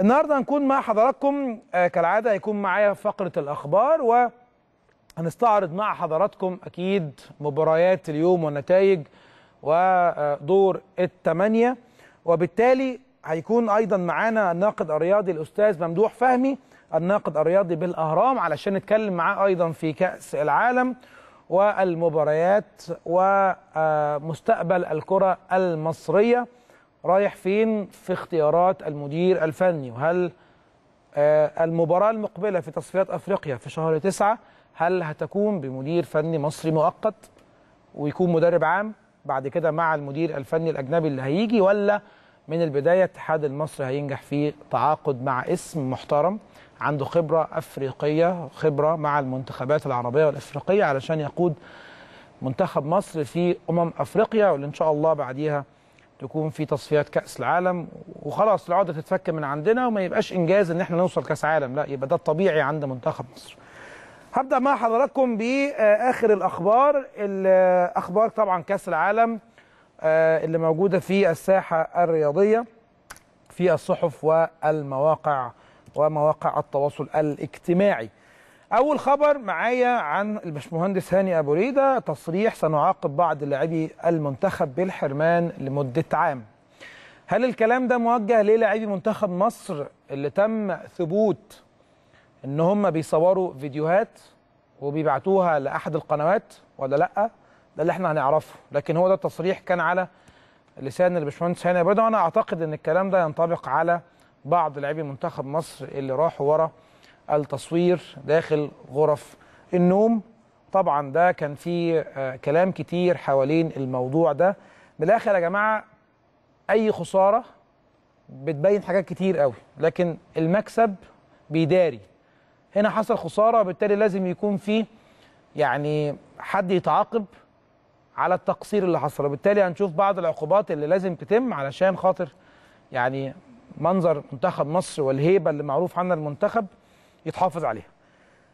النهارده هنكون مع حضراتكم آه، كالعاده هيكون معايا فقره الاخبار و هنستعرض مع حضراتكم اكيد مباريات اليوم والنتائج ودور الثمانيه وبالتالي هيكون ايضا معانا الناقد الرياضي الاستاذ ممدوح فهمي الناقد الرياضي بالاهرام علشان نتكلم معاه ايضا في كاس العالم والمباريات ومستقبل الكره المصريه رايح فين في اختيارات المدير الفني وهل آه، المباراة المقبلة في تصفيات أفريقيا في شهر تسعة هل هتكون بمدير فني مصري مؤقت ويكون مدرب عام بعد كده مع المدير الفني الأجنبي اللي هيجي ولا من البداية اتحاد المصري هينجح في تعاقد مع اسم محترم عنده خبرة أفريقية خبرة مع المنتخبات العربية والأفريقية علشان يقود منتخب مصر في أمم أفريقيا واللي إن شاء الله بعديها تكون في تصفيات كاس العالم وخلاص العقده تتفك من عندنا وما يبقاش انجاز ان احنا نوصل كاس عالم لا يبقى ده الطبيعي عند منتخب مصر هبدا مع حضراتكم باخر الاخبار الاخبار طبعا كاس العالم آه، اللي موجوده في الساحه الرياضيه في الصحف والمواقع ومواقع التواصل الاجتماعي اول خبر معايا عن الباشمهندس هاني ابو ريده تصريح سنعاقب بعض لاعبي المنتخب بالحرمان لمده عام هل الكلام ده موجه للاعبي منتخب مصر اللي تم ثبوت ان هم بيصوروا فيديوهات وبيبعتوها لاحد القنوات ولا لا ده اللي احنا هنعرفه لكن هو ده التصريح كان على لسان الباشمهندس هاني ابو ريده وانا اعتقد ان الكلام ده ينطبق على بعض لاعبي منتخب مصر اللي راحوا ورا التصوير داخل غرف النوم طبعا ده كان في آه، كلام كتير حوالين الموضوع ده من الاخر يا جماعه اي خساره بتبين حاجات كتير قوي لكن المكسب بيداري هنا حصل خساره وبالتالي لازم يكون في يعني حد يتعاقب على التقصير اللي حصل وبالتالي هنشوف بعض العقوبات اللي لازم تتم علشان خاطر يعني منظر منتخب مصر والهيبه اللي معروف عنها المنتخب يتحافظ عليها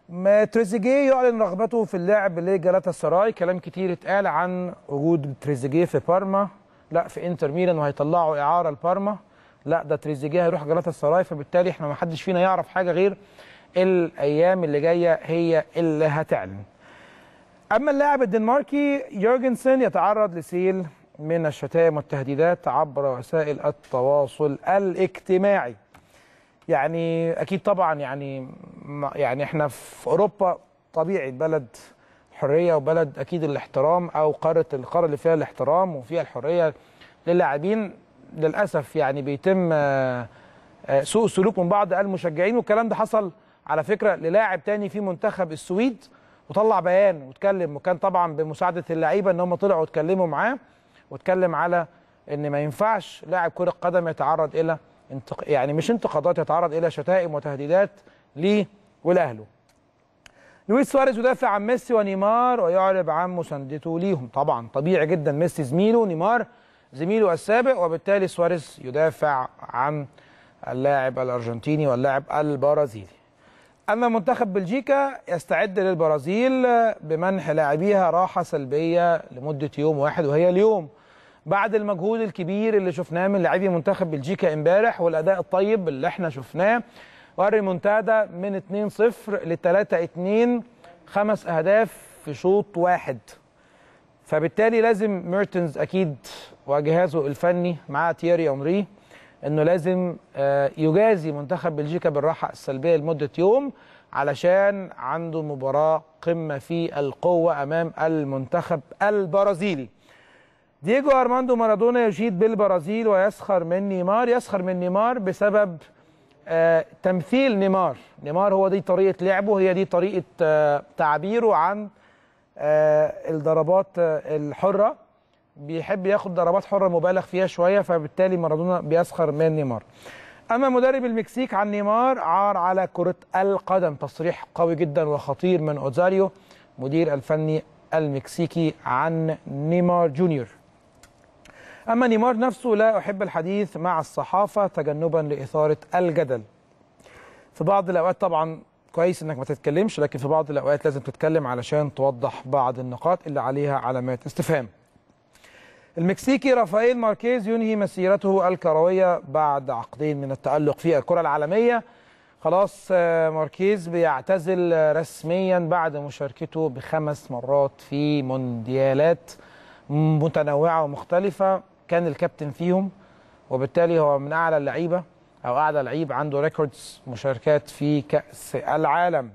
ما تريزيجيه يعلن رغبته في اللعب لجلاتا سراي كلام كتير اتقال عن وجود تريزيجيه في بارما لا في انتر ميلان وهيطلعوا اعاره لبارما لا ده تريزيجيه هيروح جلاتا سراي فبالتالي احنا ما حدش فينا يعرف حاجه غير الايام اللي جايه هي اللي هتعلن اما اللاعب الدنماركي يورجنسن يتعرض لسيل من الشتائم والتهديدات عبر وسائل التواصل الاجتماعي يعني اكيد طبعا يعني يعني احنا في اوروبا طبيعي بلد حريه وبلد اكيد الاحترام او قاره القاره اللي فيها الاحترام وفيها الحريه للاعبين للاسف يعني بيتم آه، آه، سوء سلوك من بعض المشجعين والكلام ده حصل على فكره للاعب تاني في منتخب السويد وطلع بيان واتكلم وكان طبعا بمساعده اللعيبه ان هم طلعوا واتكلموا معاه واتكلم على ان ما ينفعش لاعب كره قدم يتعرض الى يعني مش انتقادات يتعرض الى شتائم وتهديدات ليه ولاهله لويس سواريز يدافع عن ميسي ونيمار ويعرب عن مساندته ليهم طبعا طبيعي جدا ميسي زميله نيمار زميله السابق وبالتالي سواريز يدافع عن اللاعب الارجنتيني واللاعب البرازيلي اما منتخب بلجيكا يستعد للبرازيل بمنح لاعبيها راحه سلبيه لمده يوم واحد وهي اليوم بعد المجهود الكبير اللي شفناه من لاعبي منتخب بلجيكا امبارح والاداء الطيب اللي احنا شفناه والريمونتادا من 2-0 ل 3-2 خمس اهداف في شوط واحد فبالتالي لازم ميرتنز اكيد وجهازه الفني مع تييري اونري انه لازم آه، يجازي منتخب بلجيكا بالراحه السلبيه لمده يوم علشان عنده مباراه قمه في القوه امام المنتخب البرازيلي دييجو أرماندو مارادونا يجيد بالبرازيل ويسخر من نيمار يسخر من نيمار بسبب آه تمثيل نيمار نيمار هو دي طريقة لعبه هي دي طريقة آه تعبيره عن آه الضربات آه، الحرة بيحب ياخد ضربات حرة مبالغ فيها شوية فبالتالي مارادونا بيسخر من نيمار أما مدرب المكسيك عن نيمار عار على كرة القدم تصريح قوي جدا وخطير من أوزاريو مدير الفني المكسيكي عن نيمار جونيور أما نيمار نفسه لا أحب الحديث مع الصحافة تجنبا لإثارة الجدل في بعض الأوقات طبعا كويس انك ما تتكلمش لكن في بعض الاوقات لازم تتكلم علشان توضح بعض النقاط اللي عليها علامات استفهام. المكسيكي رافائيل ماركيز ينهي مسيرته الكرويه بعد عقدين من التالق في الكره العالميه. خلاص ماركيز بيعتزل رسميا بعد مشاركته بخمس مرات في مونديالات متنوعه ومختلفه كان الكابتن فيهم وبالتالي هو من اعلى اللعيبه او اعلى لعيب عنده ريكوردز مشاركات في كاس العالم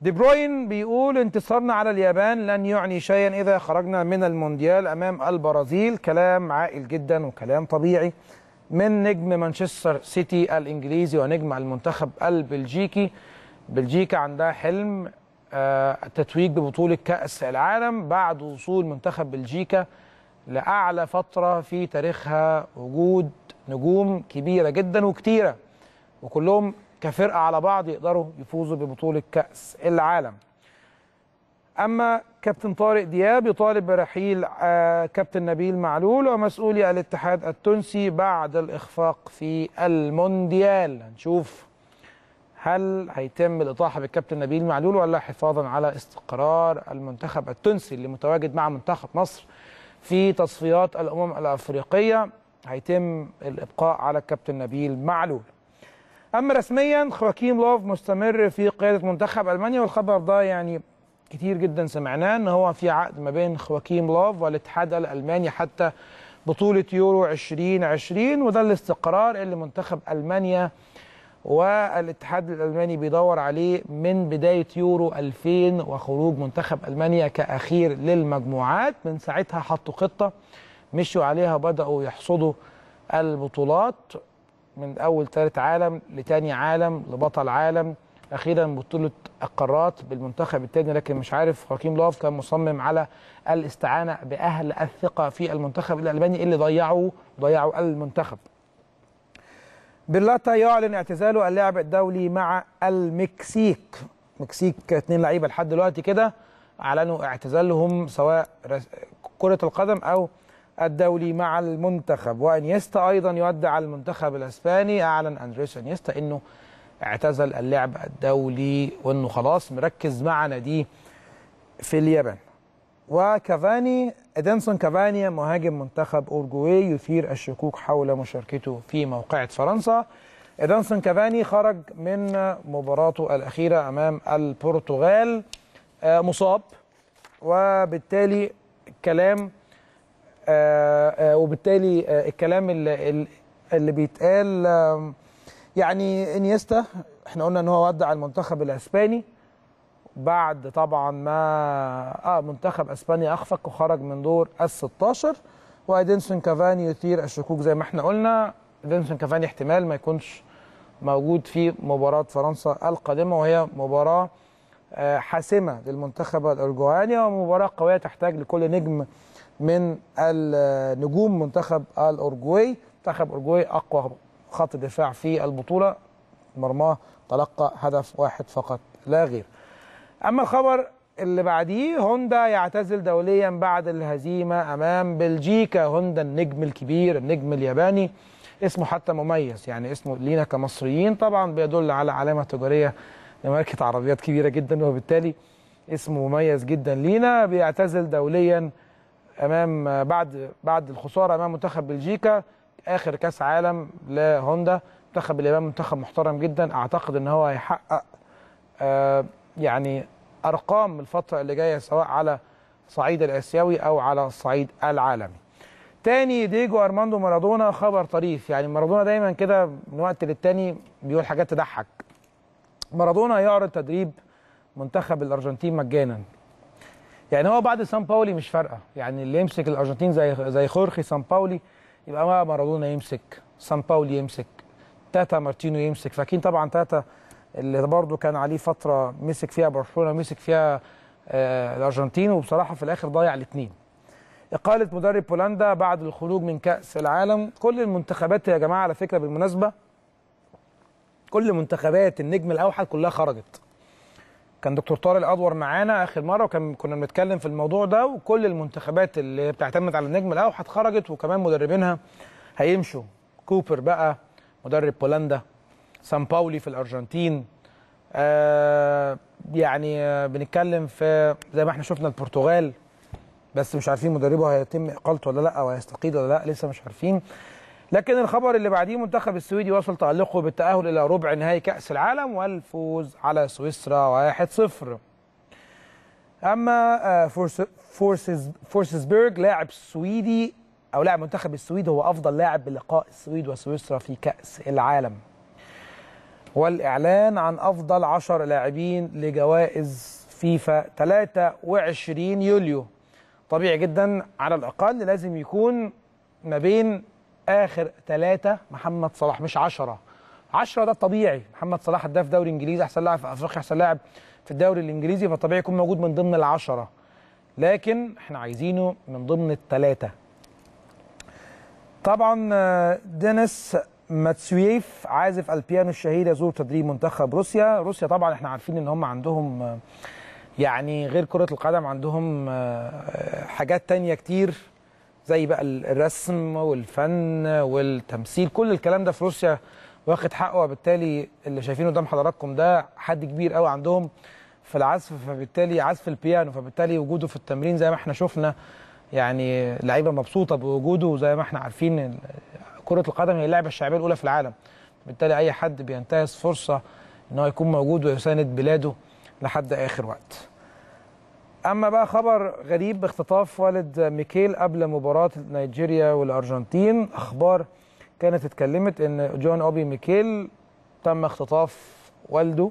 دي بروين بيقول انتصارنا على اليابان لن يعني شيئا اذا خرجنا من المونديال امام البرازيل كلام عاقل جدا وكلام طبيعي من نجم مانشستر سيتي الانجليزي ونجم المنتخب البلجيكي بلجيكا عندها حلم التتويج آه، ببطوله كاس العالم بعد وصول منتخب بلجيكا لأعلى فترة في تاريخها وجود نجوم كبيرة جدا وكتيرة وكلهم كفرقة على بعض يقدروا يفوزوا ببطولة كأس العالم أما كابتن طارق دياب يطالب برحيل آه، كابتن نبيل معلول ومسؤولي الاتحاد التونسي بعد الإخفاق في المونديال هنشوف هل هيتم الإطاحة بالكابتن نبيل معلول ولا حفاظا على استقرار المنتخب التونسي اللي متواجد مع منتخب مصر في تصفيات الامم الافريقيه هيتم الابقاء على الكابتن نبيل معلول اما رسميا خواكيم لوف مستمر في قياده منتخب المانيا والخبر ده يعني كتير جدا سمعناه ان هو في عقد ما بين خواكيم لوف والاتحاد الالماني حتى بطوله يورو 2020 وده الاستقرار اللي منتخب المانيا والاتحاد الالماني بيدور عليه من بدايه يورو 2000 وخروج منتخب المانيا كاخير للمجموعات من ساعتها حطوا خطه مشوا عليها بداوا يحصدوا البطولات من اول ثالث عالم لتاني عالم لبطل عالم اخيرا بطوله القارات بالمنتخب الثاني لكن مش عارف حكيم لوف كان مصمم على الاستعانه باهل الثقه في المنتخب الالماني اللي ضيعوا ضيعوا المنتخب بيرلاتا يعلن اعتزاله اللعب الدولي مع المكسيك مكسيك اتنين لعيبه لحد دلوقتي كده اعلنوا اعتزالهم سواء كره القدم او الدولي مع المنتخب وانيستا ايضا يودع المنتخب الاسباني اعلن اندريس انيستا انه اعتزل اللعب الدولي وانه خلاص مركز مع ناديه في اليابان وكافاني ادنسون كافانيا مهاجم منتخب اورجواي يثير الشكوك حول مشاركته في موقعة فرنسا ادنسون كافاني خرج من مباراته الأخيرة أمام البرتغال آه، مصاب وبالتالي الكلام آه، آه، وبالتالي الكلام اللي, اللي بيتقال يعني انيستا احنا قلنا ان هو ودع المنتخب الاسباني بعد طبعا ما آه منتخب اسبانيا اخفق وخرج من دور ال 16 وادينسون كافاني يثير الشكوك زي ما احنا قلنا ادينسون كافاني احتمال ما يكونش موجود في مباراه فرنسا القادمه وهي مباراه آه، حاسمه للمنتخب الارجواني ومباراه قويه تحتاج لكل نجم من النجوم منتخب الاورجواي منتخب اورجواي اقوى خط دفاع في البطوله مرماه تلقى هدف واحد فقط لا غير اما الخبر اللي بعديه هوندا يعتزل دوليا بعد الهزيمه امام بلجيكا هوندا النجم الكبير النجم الياباني اسمه حتى مميز يعني اسمه لينا كمصريين طبعا بيدل على علامه تجاريه لماركه عربيات كبيره جدا وبالتالي اسمه مميز جدا لينا بيعتزل دوليا امام بعد بعد الخساره امام منتخب بلجيكا اخر كاس عالم لهوندا منتخب اليابان منتخب محترم جدا اعتقد ان هو هيحقق آه يعني ارقام الفتره اللي جايه سواء على صعيد الاسيوي او على الصعيد العالمي. تاني ديجو ارماندو مارادونا خبر طريف يعني مارادونا دايما كده من وقت للتاني بيقول حاجات تضحك. مارادونا يعرض تدريب منتخب الارجنتين مجانا. يعني هو بعد سان باولي مش فارقه يعني اللي يمسك الارجنتين زي زي خورخي سان باولي يبقى مارادونا يمسك سان باولي يمسك تاتا مارتينو يمسك فاكين طبعا تاتا اللي برضه كان عليه فتره مسك فيها برشلونه مسك فيها آه، الارجنتين وبصراحه في الاخر ضيع الاثنين اقاله مدرب بولندا بعد الخروج من كاس العالم كل المنتخبات يا جماعه على فكره بالمناسبه كل منتخبات النجم الاوحد كلها خرجت كان دكتور طارق الادور معانا اخر مره وكان كنا بنتكلم في الموضوع ده وكل المنتخبات اللي بتعتمد على النجم الاوحد خرجت وكمان مدربينها هيمشوا كوبر بقى مدرب بولندا سان باولي في الارجنتين آه يعني آه، بنتكلم في زي ما احنا شفنا البرتغال بس مش عارفين مدربه هيتم اقالته ولا لا وهيستقيل ولا لا لسه مش عارفين لكن الخبر اللي بعديه منتخب السويدي وصل تألقه بالتأهل إلى ربع نهائي كأس العالم والفوز على سويسرا 1-0 أما آه، فورسز فورسزبرج لاعب سويدي أو لاعب منتخب السويد هو أفضل لاعب بلقاء السويد وسويسرا في كأس العالم والإعلان عن أفضل 10 لاعبين لجوائز فيفا 23 يوليو طبيعي جدا على الأقل لازم يكون ما بين آخر ثلاثة محمد صلاح مش 10 10 ده الطبيعي محمد صلاح هداف دوري انجليزي احسن لاعب في افريقيا احسن لاعب في الدوري الانجليزي فطبيعي يكون موجود من ضمن العشره لكن احنا عايزينه من ضمن الثلاثه طبعا آه، دينيس ماتسويف عازف البيانو الشهير يزور تدريب منتخب روسيا روسيا طبعا احنا عارفين ان هم عندهم يعني غير كرة القدم عندهم حاجات تانية كتير زي بقى الرسم والفن والتمثيل كل الكلام ده في روسيا واخد حقه وبالتالي اللي شايفينه قدام حضراتكم ده حد كبير قوي عندهم في العزف فبالتالي عزف البيانو فبالتالي وجوده في التمرين زي ما احنا شفنا يعني لعيبه مبسوطه بوجوده زي ما احنا عارفين كره القدم هي اللعبه الشعبيه الاولى في العالم بالتالي اي حد بينتهز فرصه ان هو يكون موجود ويساند بلاده لحد اخر وقت اما بقى خبر غريب باختطاف والد ميكيل قبل مباراه نيجيريا والارجنتين اخبار كانت اتكلمت ان جون اوبي ميكيل تم اختطاف والده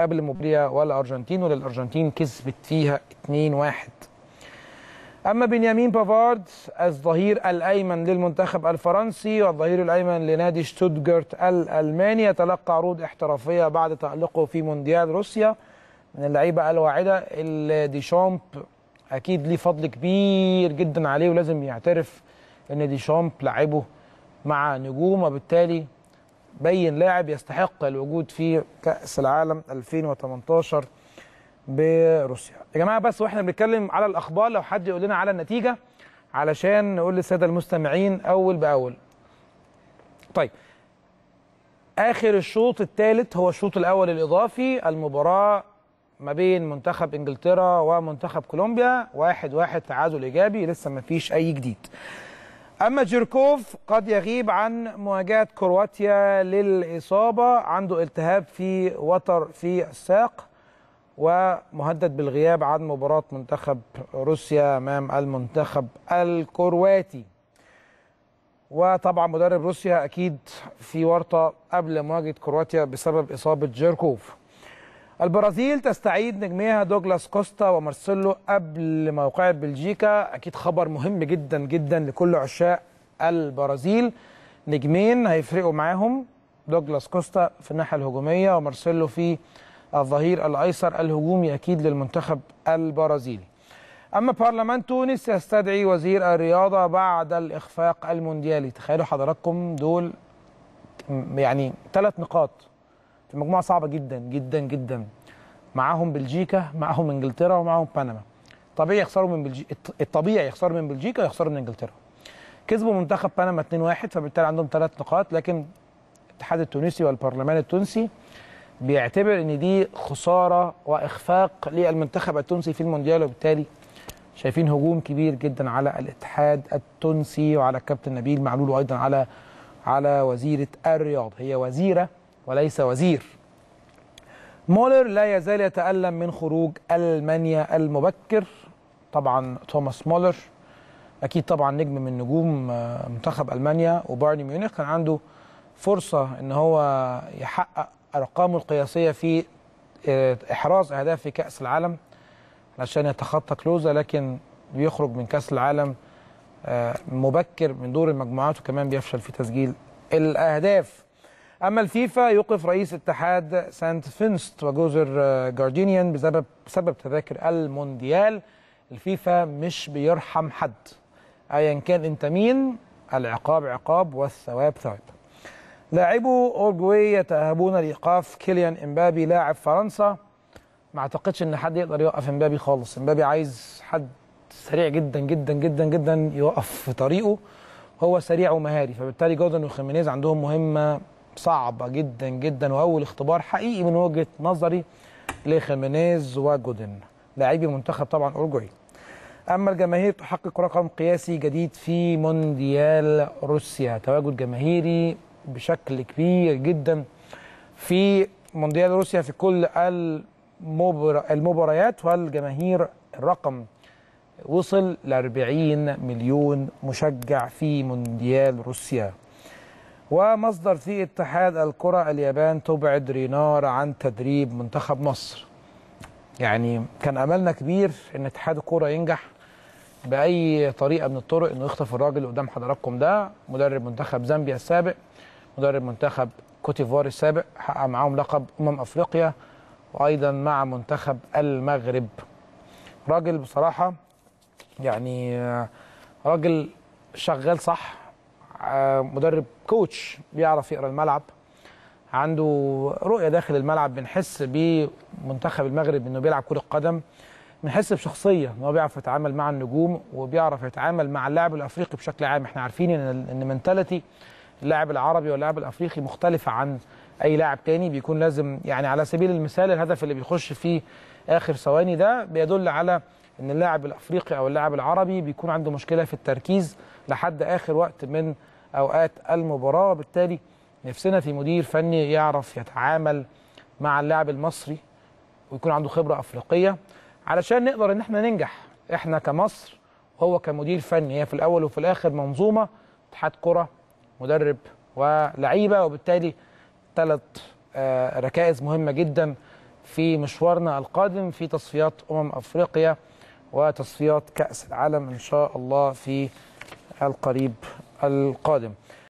قبل مباراه والارجنتين والارجنتين كسبت فيها 2-1 أما بنيامين بافارد الظهير الأيمن للمنتخب الفرنسي والظهير الأيمن لنادي شتوتغارت الألماني يتلقى عروض احترافية بعد تألقه في مونديال روسيا من اللعيبة الواعدة اللي ديشامب أكيد ليه فضل كبير جدا عليه ولازم يعترف إن ديشامب لعبه مع نجوم وبالتالي بين لاعب يستحق الوجود في كأس العالم 2018 بروسيا يا جماعه بس واحنا بنتكلم على الاخبار لو حد يقول لنا على النتيجه علشان نقول للساده المستمعين اول باول طيب اخر الشوط الثالث هو الشوط الاول الاضافي المباراه ما بين منتخب انجلترا ومنتخب كولومبيا واحد واحد تعادل ايجابي لسه ما فيش اي جديد اما جيركوف قد يغيب عن مواجهه كرواتيا للاصابه عنده التهاب في وتر في الساق ومهدد بالغياب عن مباراة منتخب روسيا أمام المنتخب الكرواتي وطبعا مدرب روسيا أكيد في ورطة قبل مواجهة كرواتيا بسبب إصابة جيركوف البرازيل تستعيد نجميها دوجلاس كوستا ومارسيلو قبل موقعة بلجيكا أكيد خبر مهم جدا جدا لكل عشاق البرازيل نجمين هيفرقوا معاهم دوجلاس كوستا في الناحية الهجومية ومارسيلو في الظهير الايسر الهجومي اكيد للمنتخب البرازيلي اما برلمان تونس يستدعي وزير الرياضه بعد الاخفاق المونديالي تخيلوا حضراتكم دول يعني ثلاث نقاط في مجموعه صعبه جدا جدا جدا معاهم بلجيكا معاهم انجلترا ومعاهم بنما طبيعي يخسروا من بلجيكا الطبيعي يخسروا من بلجيكا ويخسروا من انجلترا كسبوا منتخب بنما 2-1 فبالتالي عندهم ثلاث نقاط لكن الاتحاد التونسي والبرلمان التونسي بيعتبر ان دي خساره واخفاق للمنتخب التونسي في المونديال وبالتالي شايفين هجوم كبير جدا على الاتحاد التونسي وعلى الكابتن نبيل معلول وايضا على على وزيره الرياض هي وزيره وليس وزير مولر لا يزال يتألم من خروج ألمانيا المبكر طبعا توماس مولر أكيد طبعا نجم من نجوم آه، منتخب ألمانيا وبايرن ميونخ كان عنده فرصة إن هو يحقق أرقامه القياسية في آه، إحراز أهداف في كأس العالم عشان يتخطى كلوزا لكن بيخرج من كأس العالم آه، مبكر من دور المجموعات وكمان بيفشل في تسجيل الأهداف أما الفيفا يوقف رئيس اتحاد سانت فينست وجزر آه، جاردينيان بسبب بسبب تذاكر المونديال الفيفا مش بيرحم حد أيا كان أنت مين العقاب عقاب والثواب ثواب لاعبو اورجواي يتاهبون لايقاف كيليان امبابي لاعب فرنسا ما اعتقدش ان حد يقدر يوقف امبابي خالص امبابي عايز حد سريع جدا جدا جدا جدا يوقف في طريقه هو سريع ومهاري فبالتالي جودن وخيمينيز عندهم مهمه صعبه جدا جدا واول اختبار حقيقي من وجهه نظري لخيمينيز وجودن لاعبي منتخب طبعا اورجواي اما الجماهير تحقق رقم قياسي جديد في مونديال روسيا تواجد جماهيري بشكل كبير جدا في مونديال روسيا في كل المباريات والجماهير الرقم وصل ل 40 مليون مشجع في مونديال روسيا ومصدر في اتحاد الكرة اليابان تبعد رينار عن تدريب منتخب مصر يعني كان أملنا كبير أن اتحاد الكرة ينجح بأي طريقة من الطرق أنه يخطف الراجل قدام حضراتكم ده مدرب منتخب زامبيا السابق مدرب منتخب كوتيفوار السابق حقق معاهم لقب أمم أفريقيا وأيضا مع منتخب المغرب راجل بصراحة يعني آه، راجل شغال صح آه، مدرب كوتش بيعرف يقرا الملعب عنده رؤيه داخل الملعب بنحس بمنتخب المغرب انه بيلعب كره قدم بنحس بشخصيه ان هو بيعرف يتعامل مع النجوم وبيعرف يتعامل مع اللاعب الافريقي بشكل عام احنا عارفين ان المنتاليتي اللاعب العربي واللاعب الافريقي مختلفه عن اي لاعب تاني بيكون لازم يعني على سبيل المثال الهدف اللي بيخش فيه اخر ثواني ده بيدل على ان اللاعب الافريقي او اللاعب العربي بيكون عنده مشكله في التركيز لحد اخر وقت من اوقات المباراه وبالتالي نفسنا في مدير فني يعرف يتعامل مع اللاعب المصري ويكون عنده خبره افريقيه علشان نقدر ان احنا ننجح احنا كمصر وهو كمدير فني هي في الاول وفي الاخر منظومه اتحاد كره مدرب ولعيبه وبالتالي ثلاث آه، ركائز مهمه جدا في مشوارنا القادم في تصفيات امم افريقيا وتصفيات كاس العالم ان شاء الله في القريب القادم